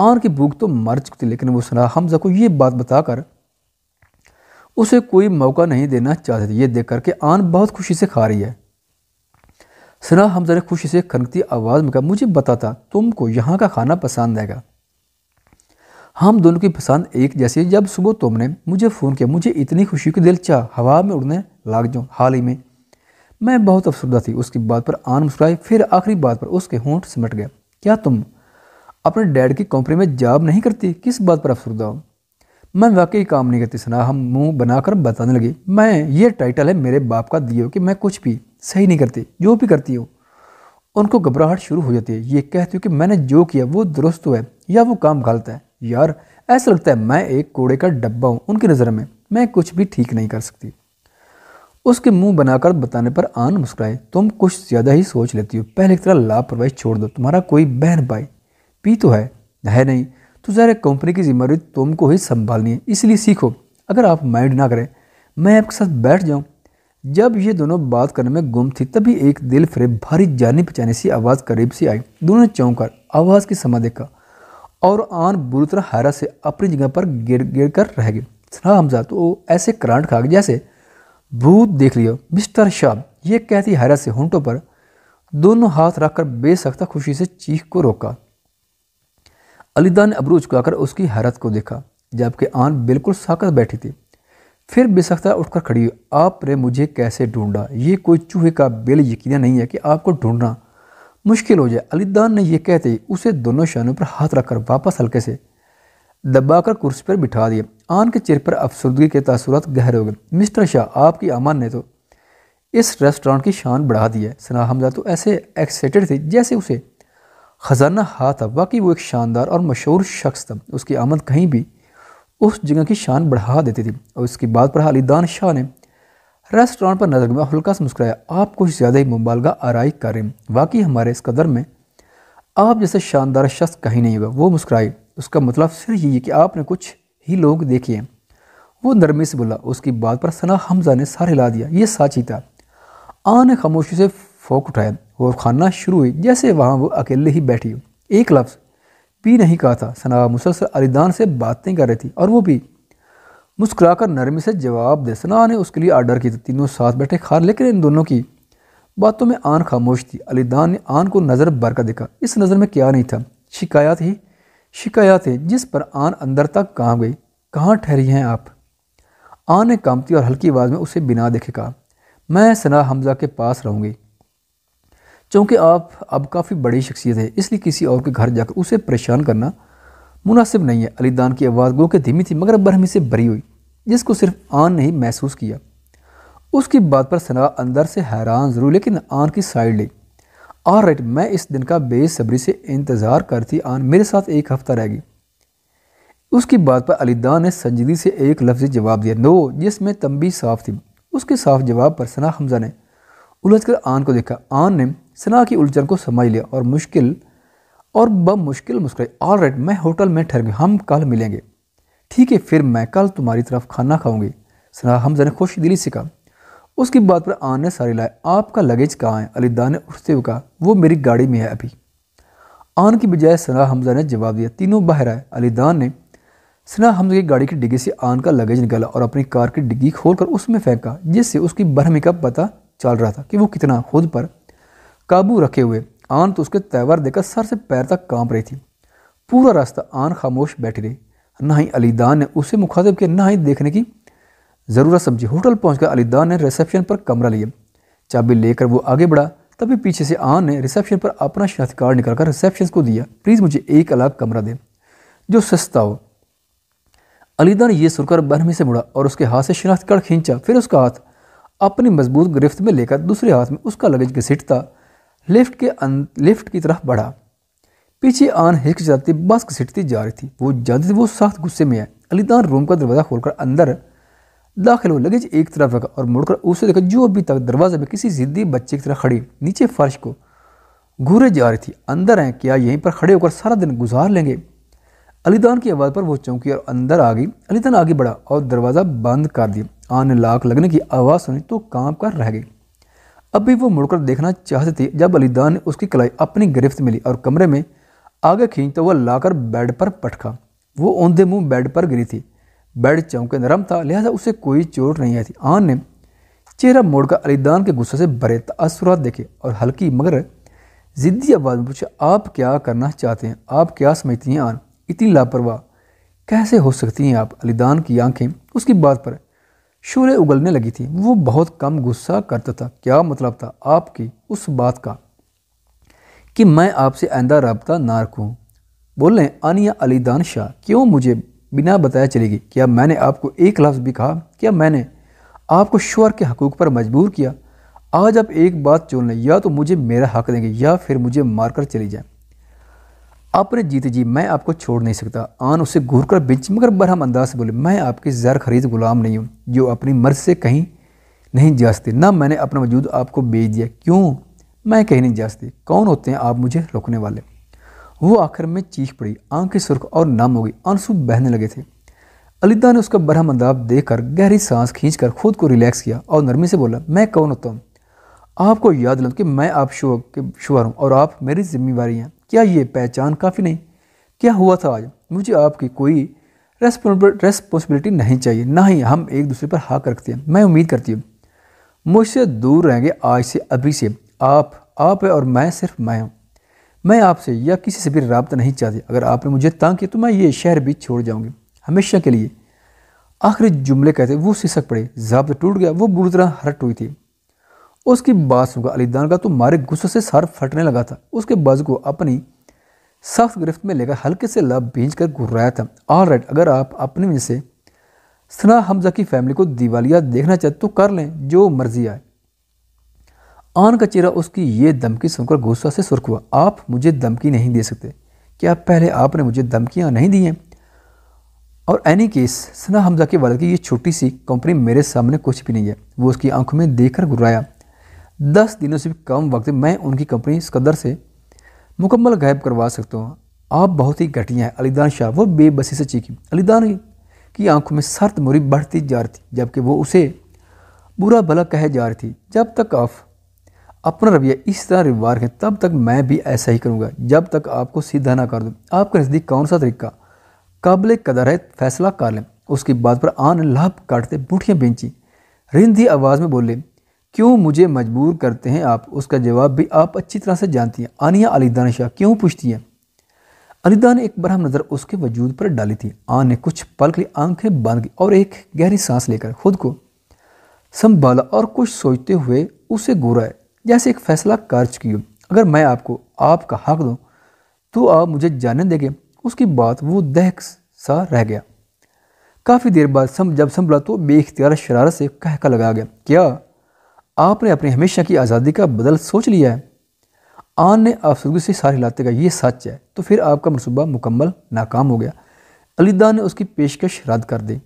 आन की भूख तो मर चुकी थी लेकिन वो सुना हमजा को ये बात बताकर उसे कोई मौका नहीं देना चाहते थे ये देख कर के आन बहुत खुशी से खा रही है सना हमजा ने खुशी से खनकती आवाज़ में कहा मुझे बताता तुमको यहाँ का खाना पसंद आएगा हम दोनों की पसंद एक जैसी है जब सुबह तुमने मुझे फ़ोन किया मुझे इतनी खुशी की दिल चाह हवा में उड़ने लाग जाऊँ हाल ही में मैं बहुत अफसरदा थी उसकी बात पर आन मुस्कुराई फिर आखिरी बात पर उसके होंठ सिमट गया क्या तुम अपने डैड की कंपनी में जॉब नहीं करती किस बात पर अफसरदा हूँ मैं वाकई काम नहीं करती सना हम मुंह बनाकर बताने लगी मैं ये टाइटल है मेरे बाप का दिए कि मैं कुछ भी सही नहीं करती जो भी करती हूँ उनको घबराहट शुरू हो जाती है ये कहती हूँ कि मैंने जो किया वो दुरुस्त है या वो काम गलत है यार ऐसा लगता है मैं एक कोड़े का डब्बा हूँ उनकी नज़र में मैं कुछ भी ठीक नहीं कर सकती उसके मुंह बनाकर बताने पर आन मुस्कुराए तुम कुछ ज़्यादा ही सोच लेती हो पहले की तरह लापरवाही छोड़ दो तुम्हारा कोई बहन भाई पी तो है है नहीं तो जरा कंपनी की जिम्मेदारी तुमको ही संभालनी है इसलिए सीखो अगर आप माइंड ना करें मैं आपके साथ बैठ जाऊँ जब ये दोनों बात करने में गुम थी तभी एक दिल फिर भारी जानी पहचानी सी आवाज़ करीब से आई दोनों ने चौंक आवाज़ की समा देखा और आन बुरी तरह हैरा से अपनी जगह पर गिर गिर कर रह गई सना हमजा तो ऐसे करांट खा गए जैसे भूत देख लियो मिस्टर शाह ये कहती हैरा से होंटों पर दोनों हाथ रखकर बेसख्ता खुशी से चीख को रोका अलीदा ने अबरू चुकाकर उसकी हैरत को देखा जबकि आन बिल्कुल साकत बैठी थी फिर बेसख्ता उठकर खड़ी हुई आपने मुझे कैसे ढूंढा ये कोई चूहे का बिल यकीन नहीं है कि आपको ढूंढना मुश्किल हो जाए अलीदान ने यह कहते ही उसे दोनों शानों पर हाथ रखकर वापस हल्के से दबाकर कुर्सी पर बिठा दिया आन के चेहरे पर अफसरदगी के तसरत गहरे हो गए मिस्टर शाह आपकी अमान ने तो इस रेस्टोरेंट की शान बढ़ा दी है सना हमजा तो ऐसे एक्साइटेड थे जैसे उसे ख़जाना हा था वाकई वो एक शानदार और मशहूर शख्स था उसकी आमद कहीं भी उस जगह की शान बढ़ा देती थी और इसकी बात पर अलीदान शाह ने रेस्टोरेंट पर नजर में हल्का से मुस्कराया आप कुछ ज़्यादा ही मुबालगा आरई करें वाकई हमारे इस कदर में आप जैसे शानदार शख्स कहीं नहीं होगा वो मुस्कराई उसका मतलब सिर्फ यही है कि आपने कुछ ही लोग देखे हैं वो नरमी से बोला उसकी बात पर सना हमजा ने सार हिला दिया ये साची ही था आ ने खामोशी से फोक उठाया और खाना शुरू हुई जैसे वहाँ वो अकेले ही बैठी हो एक लफ्ज़ पी नहीं कहा था सना मुसलसल अलीदान से बातें कर रही थी और वो भी मुस्कुराकर नरमी से जवाब दे सना ने उसके लिए आर्डर की तीनों साथ बैठे खा लेकिन इन दोनों की बातों में आन खामोश थी अलीदान ने आन को नज़र भर कर देखा इस नज़र में क्या नहीं था शिकायत ही शिकायत है जिस पर आन अंदर तक कहाँ गई कहाँ ठहरी हैं आप आन ने कामती और हल्की आवाज़ में उसे बिना देखे कहा मैं सना हमजा के पास रहूँगी चूँकि आप अब काफ़ी बड़ी शख्सियत है इसलिए किसी और के घर जाकर उसे परेशान करना मुनासिब नहीं है अलीदान की आवाज़ गो के धीमी थी मगर बरहमी से भरी हुई जिसको सिर्फ आन नहीं महसूस किया उसकी बात पर सना अंदर से हैरान ज़रूर लेकिन आन की साइड ली आर राइट मैं इस दिन का बेसब्री से इंतज़ार करती आन मेरे साथ एक हफ़्ता रहेगी उसकी बात पर अलीदान ने संजीदी से एक लफ्ज़ जवाब दिया नो जिसमें तंबी साफ थी उसके साफ जवाब पर सना हमजा ने उलझकर आन को देखा आन ने सना की उलझन को समझ लिया और मुश्किल और ब मुश्किल मुस्कुराई ऑल राइट मैं होटल में ठहर गई हम कल मिलेंगे ठीक है फिर मैं कल तुम्हारी तरफ खाना खाऊंगी सना हमजा ने खुश दिली से कहा उसकी बात पर आन ने सारी लाए आपका लगेज कहाँ है अलीदा ने उठते हुए कहा वो मेरी गाड़ी में है अभी आन की बजाय सना हमजा ने जवाब दिया तीनों बाहर आए अलीदान ने सना हमजा की गाड़ी की डिग्गी से आन का लगेज निकाला और अपनी कार की डिग्गी खोलकर उसमें फेंका जिससे उसकी बरहमी का पता चल रहा था कि वो कितना खुद पर काबू रखे हुए आन तो उसके तैवर देकर सर से पैर तक कांप रही थी पूरा रास्ता आन खामोश बैठी रही ना ही अलीदान ने उसे मुखातिब किया ना ही देखने की ज़रूरत समझी होटल पहुँचकर अलीदान ने रिसेप्शन पर कमरा लिया चाबी लेकर वो आगे बढ़ा तभी पीछे से आन ने रिसेप्शन पर अपना शनाख्त कार्ड कर रिसेप्शन को दिया प्लीज़ मुझे एक अलग कमरा दे जो सस्ता हो अलीदान ये सुनकर बरहमी से मुड़ा और उसके हाथ से शनाख्त कार्ड खींचा फिर उसका हाथ अपनी मजबूत गिरफ्त में लेकर दूसरे हाथ में उसका लगेज घसीटता लिफ्ट के अंत लिफ्ट की तरफ बढ़ा पीछे आन हिचकिचाती बस घसीटती जा रही थी वो जानती थी वो सख्त गुस्से में है अलीदान रूम का दरवाज़ा खोलकर अंदर दाखिल हुआ लगेज एक तरफ रखा और मुड़कर उसे देखा जो अभी तक दरवाजे में किसी जिद्दी बच्चे की तरह खड़ी नीचे फर्श को घूरे जा रही थी अंदर आए क्या यहीं पर खड़े होकर सारा दिन गुजार लेंगे अलीदान की आवाज़ पर वो चौंकी और अंदर आ गई अलीदान आगे बढ़ा और दरवाज़ा बंद कर दिया आन लाख लगने की आवाज़ सुनी तो कांप कर रह गई अभी वो मुड़कर देखना चाहती थी जब अलीदान ने उसकी कलाई अपनी गिरफ्त में ली और कमरे में आगे खींच तो वह लाकर बेड पर पटका वो औंधे मुंह बेड पर गिरी थी बेड चौंके नरम था लिहाजा उसे कोई चोट नहीं आई थी आन ने चेहरा मोड़कर अलीदान के गुस्से से भरे तसरात देखे और हल्की मगर ज़िद्दी आवाज़ में पूछा आप क्या करना चाहते हैं आप क्या समझती हैं आन इतनी लापरवाह कैसे हो सकती हैं आप अलीदान की आंखें उसकी बात पर शूरे उगलने लगी थी वो बहुत कम गुस्सा करता था क्या मतलब था आपकी उस बात का कि मैं आपसे आंदा रबता ना रखूँ बोल रहे अली दान शाह क्यों मुझे बिना बताया चलेगी क्या मैंने आपको एक लफ्ज़ भी कहा क्या मैंने आपको शोर के हकूक़ पर मजबूर किया आज आप एक बात चुन लें या तो मुझे मेरा हक देंगे या फिर मुझे मारकर चली जाए आपने जीत जी मैं आपको छोड़ नहीं सकता आन उसे घूर कर बिंच मगर बरहम अंदाज बोले मैं आपकी ज़र खरीद गुलाम नहीं हूँ जो अपनी मर्ज से कहीं नहीं जा ना मैंने अपना वजूद आपको बेच दिया क्यों मैं कहीं नहीं जा सकती कौन होते हैं आप मुझे रोकने वाले वो आखिर में चीख पड़ी आंखें सुर्ख और नम हो गई आंसू बहने लगे थे अलिदा ने उसका बरहम अंदाब देख कर गहरी सांस खींच कर खुद को रिलैक्स किया और नरमी से बोला मैं कौन होता हूँ आपको याद लूँ कि मैं आप शो के शुअर हूँ और आप मेरी जिम्मेवारी हैं क्या ये पहचान काफ़ी नहीं क्या हुआ था आज मुझे आपकी कोई रेस्पॉन्सिबिलिटी नहीं चाहिए ना ही हम एक दूसरे पर हाक रखते हैं मैं उम्मीद करती हूँ मुझसे दूर रहेंगे आज से अभी से आप आप है और मैं सिर्फ मैं हूँ मैं आपसे या किसी से भी रबता नहीं चाहती अगर आपने मुझे तंग किया तो मैं ये शहर भी छोड़ जाऊँगी हमेशा के लिए आखिरी जुमले कहते वो सिसक पड़े जब्त टूट गया वो बुरी तरह हरट हुई थी उसकी बात सुनकर अलीदान का तो मारे गुस्से से सर फटने लगा था उसके बज को अपनी सख्त गिरफ्त में लेकर हल्के से लब भींच कर घुर्राया था ऑल राइट अगर आप अपने में से सना हमजा की फैमिली को दिवालिया देखना चाहते तो कर लें जो मर्जी आए आन का चेहरा उसकी ये धमकी सुनकर गुस्सा से सुर्ख हुआ आप मुझे धमकी नहीं दे सकते क्या पहले आपने मुझे धमकियाँ नहीं दी हैं और एनी केस सना हमजा के वाले की ये छोटी सी कंपनी मेरे सामने कुछ भी नहीं है वो उसकी आंखों में देखकर घुराया दस दिनों से भी कम वक्त मैं उनकी कंपनी इस कदर से मुकम्मल गायब करवा सकता हूँ आप बहुत ही घटिया हैं अलीदान शाह वो बेबसी से चीखी अलीदान की आंखों में सर्द मुरी बढ़ती जा रही थी जबकि वो उसे बुरा भला कहे जा रही थी जब तक आप अपना रवैया इस तरह रिवार करें तब तक मैं भी ऐसा ही करूँगा जब तक आपको सीधा ना कर दूँ आपके नज़दीक कौन सा तरीका काबिल कदर है फैसला कर लें उसकी बात पर आन लाभ काटते बूठियाँ बेची रिंदी आवाज़ में बोले क्यों मुझे मजबूर करते हैं आप उसका जवाब भी आप अच्छी तरह से जानती हैं आनिया अलीदान शाह क्यों पूछती हैं अलीदा ने एक बरहम नज़र उसके वजूद पर डाली थी आन ने कुछ पल के लिए आंखें बांध की और एक गहरी सांस लेकर खुद को संभाला और कुछ सोचते हुए उसे घूरा जैसे एक फैसला चुकी कियो अगर मैं आपको आपका हक दूँ तो आप मुझे जानने देंगे उसकी बात वो दहक सा रह गया काफ़ी देर बाद सम जब संभला तो बेख्तियार शरारत से कहका लगा गया क्या आपने अपनी हमेशा की आज़ादी का बदल सोच लिया है आन ने आफसदगी से सार हिलाते कहा यह सच है तो फिर आपका मनसूबा मुकम्मल नाकाम हो गया अलीदा ने उसकी पेशकश रद्द कर दी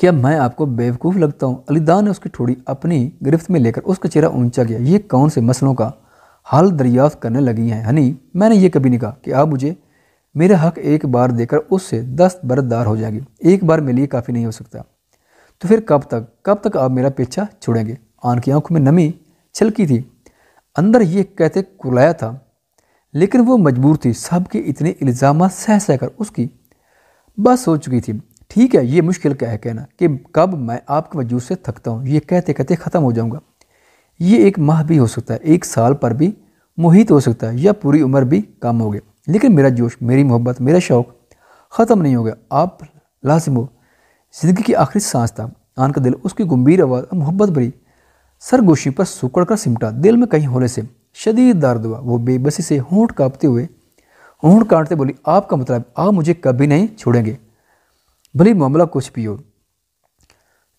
क्या मैं आपको बेवकूफ़ लगता हूँ अलीदा ने उसकी ठोड़ी अपनी गिरफ्त में लेकर उसका चेहरा ऊंचा किया ये कौन से मसलों का हल दरियाफ्त करने लगी हैं हनी मैंने ये कभी नहीं कहा कि आप मुझे मेरा हक एक बार देकर उससे दस्त बरदार हो जाएगी एक बार मेरे लिए काफ़ी नहीं हो सकता तो फिर कब तक कब तक आप मेरा पीछा छोड़ेंगे आन की आंखों में नमी छलकी थी अंदर ये कहते कुलाया था लेकिन वो मजबूर थी सब के इतने इल्ज़ाम सह सह कर उसकी बस हो चुकी थी ठीक है ये मुश्किल क्या है कहना कि कब मैं आपके वजूद से थकता हूँ ये कहते कहते ख़त्म हो जाऊँगा ये एक माह भी हो सकता है एक साल पर भी मुहित हो सकता है या पूरी उम्र भी कम हो गया लेकिन मेरा जोश मेरी मोहब्बत मेरा शौक़ ख़त्म नहीं हो गया आप लाजिम हो ज़िंदगी की आखिरी सांस था आन का दिल उसकी गंभीर आवाज़ और मोहब्बत भरी सरगोशी पर सुकड़ कर सिमटा दिल में कहीं होने से शदीद दर्द हुआ वो बेबसी से होंठ कांपते हुए होंठ काटते बोली आपका मतलब आप मुझे कभी नहीं छोड़ेंगे भली मामला कुछ भी हो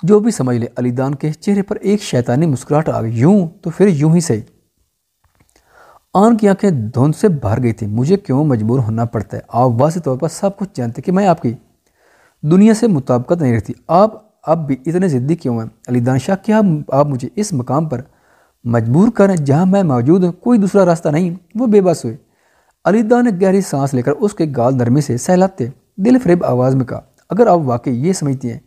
जो भी समझ ले अलीदान के चेहरे पर एक शैतानी मुस्कुराहट आ गई यूं तो फिर यूं ही सही आन की आंखें धुंध से भर गई थी मुझे क्यों मजबूर होना पड़ता है आप वासी तौर पर सब कुछ जानते कि मैं आपकी दुनिया से मुताबकत नहीं रहती आप अब भी इतने ज़िद्दी क्यों हैं दान शाह क्या आप मुझे इस मकाम पर मजबूर करें जहाँ मैं मौजूद हूँ कोई दूसरा रास्ता नहीं वो बेबस हुए अलीदान ने गहरी सांस लेकर उसके गाल नरमी से सहलाते दिल फरेब आवाज़ में कहा अगर आप वाकई ये समझती हैं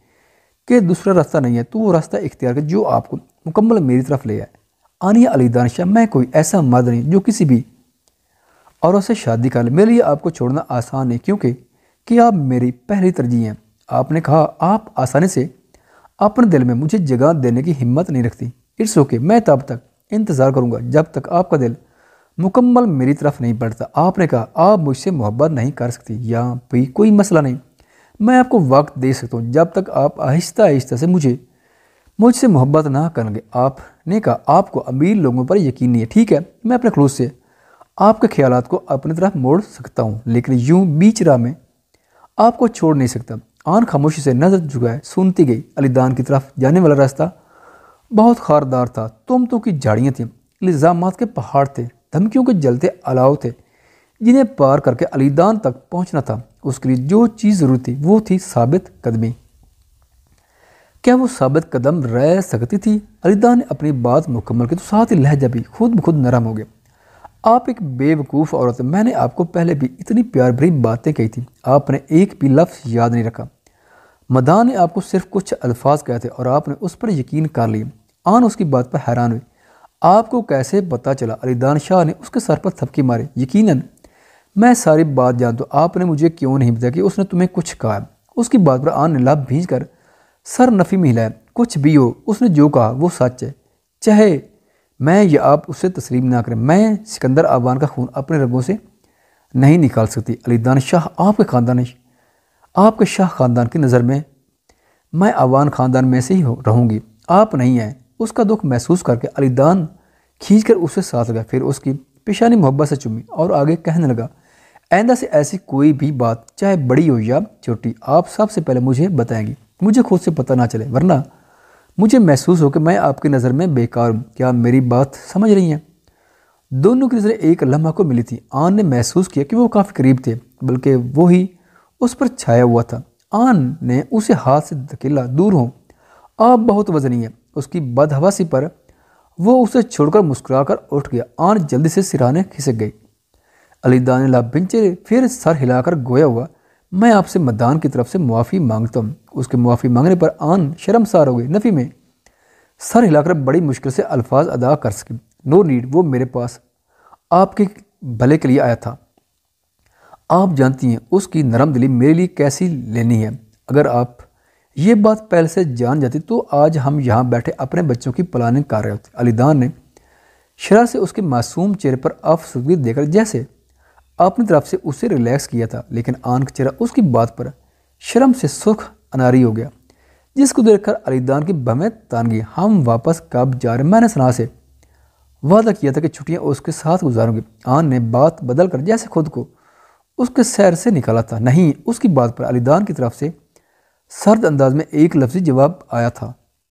कि दूसरा रास्ता नहीं है तो वो रास्ता इख्तियार करें जो आपको मुकम्मल मेरी तरफ ले आए आनिया अली दानशाह मैं कोई ऐसा मर्द नहीं जो किसी भी और से शादी कर ले मेरे लिए आपको छोड़ना आसान है क्योंकि कि आप मेरी पहली तरजीह हैं आपने कहा आप आसानी से अपने दिल में मुझे जगह देने की हिम्मत नहीं रखती इट्स ओके मैं तब तक इंतज़ार करूँगा जब तक आपका दिल मुकम्मल मेरी तरफ नहीं बढ़ता आपने कहा आप मुझसे मोहब्बत नहीं कर सकती या भी कोई मसला नहीं मैं आपको वक्त दे सकता हूँ जब तक आप आहिस्ता आहिस्ता से मुझे मुझसे मोहब्बत ना करेंगे आपने कहा आपको अमीर लोगों पर यकीन नहीं है ठीक है मैं अपने क्लोज से आपके ख्याल को अपनी तरफ मोड़ सकता हूँ लेकिन यूँ बीच राह में आपको छोड़ नहीं सकता आन खामोशी से नजर झुकाए सुनती गई अलीदान की तरफ जाने वाला रास्ता बहुत खारदार था तुम तो की झाड़ियाँ थीं इल्ज़ाम के पहाड़ थे धमकियों के जलते अलाव थे जिन्हें पार करके अलीदान तक पहुंचना था उसके लिए जो चीज़ ज़रूरत थी वो थी साबित कदमी क्या वो साबित कदम रह सकती थी अलीदान ने अपनी बात मुकम्मल की तो साथ ही लहजा भी खुद ब खुद नरम हो गया आप एक बेवकूफ़ औरत मैंने आपको पहले भी इतनी प्यार भरी बातें कही थी आपने एक भी लफ्ज़ याद नहीं रखा मदान ने आपको सिर्फ कुछ अल्फाज कहे थे और आपने उस पर यकीन कर लिया आन उसकी बात पर हैरान हुई आपको कैसे पता चला अलीदान शाह ने उसके सर पर थपकी मारी यकीनन मैं सारी बात जानता हूँ आपने मुझे क्यों नहीं बताया कि उसने तुम्हें कुछ कहा उसकी बात पर आन ने लाभ भीज कर सर नफ़ी में हिलाया कुछ भी हो उसने जो कहा वो सच है चाहे मैं या आप उससे तस्लीम ना करें मैं सिकंदर आबान का खून अपने रगों से नहीं निकाल सकती अलीदान शाह आपके ख़ानदान आपके शाह ख़ानदान की नज़र में मैं आवान ख़ानदान में से ही रहूँगी आप नहीं आए उसका दुख महसूस करके अलीदान खींच कर उससे साथ लगा फिर उसकी पेशानी मोहब्बत से चुमी और आगे कहने लगा आइंदा से ऐसी कोई भी बात चाहे बड़ी हो या छोटी आप सबसे पहले मुझे बताएंगी मुझे खुद से पता ना चले वरना मुझे महसूस हो कि मैं आपकी नज़र में बेकार हूँ क्या आप मेरी बात समझ रही हैं दोनों की नज़रें एक लम्हा को मिली थी आन ने महसूस किया कि वो काफ़ी करीब थे बल्कि वो ही उस पर छाया हुआ था आन ने उसे हाथ से धकेला दूर हो आप बहुत वजनी है उसकी बदहवासी पर वो उसे छोड़कर मुस्कुराकर उठ गया आन जल्दी से सिराने खिसक गई अलीदा ने लाभिंचे फिर सर हिलाकर गोया हुआ मैं आपसे मदान की तरफ से मुआफ़ी मांगता हूँ उसके मुआफ़ी मांगने पर आन शर्मसार हो गई नफ़ी में सर हिलाकर बड़ी मुश्किल से अल्फाज अदा कर सके नो नीड वो मेरे पास आपके भले के लिए आया था आप जानती हैं उसकी नरम दिली मेरे लिए कैसी लेनी है अगर आप ये बात पहले से जान जाती तो आज हम यहाँ बैठे अपने बच्चों की प्लानिंग कर रहे होते अलीदान ने शरा से उसके मासूम चेहरे पर अफसुदगी देकर जैसे अपनी तरफ से उसे रिलैक्स किया था लेकिन आन का चेहरा उसकी बात पर शर्म से सुख अनारी हो गया जिसको देखकर अलीदान की बहमें तान गई हम वापस कब जा रहे मैंने सना से वादा किया था कि छुट्टियाँ उसके साथ गुजारूंगी आन ने बात बदल कर जैसे खुद को उसके सैर से निकाला था नहीं उसकी बात पर अलीदान की तरफ से सर्द अंदाज में एक लफ्जी जवाब आया था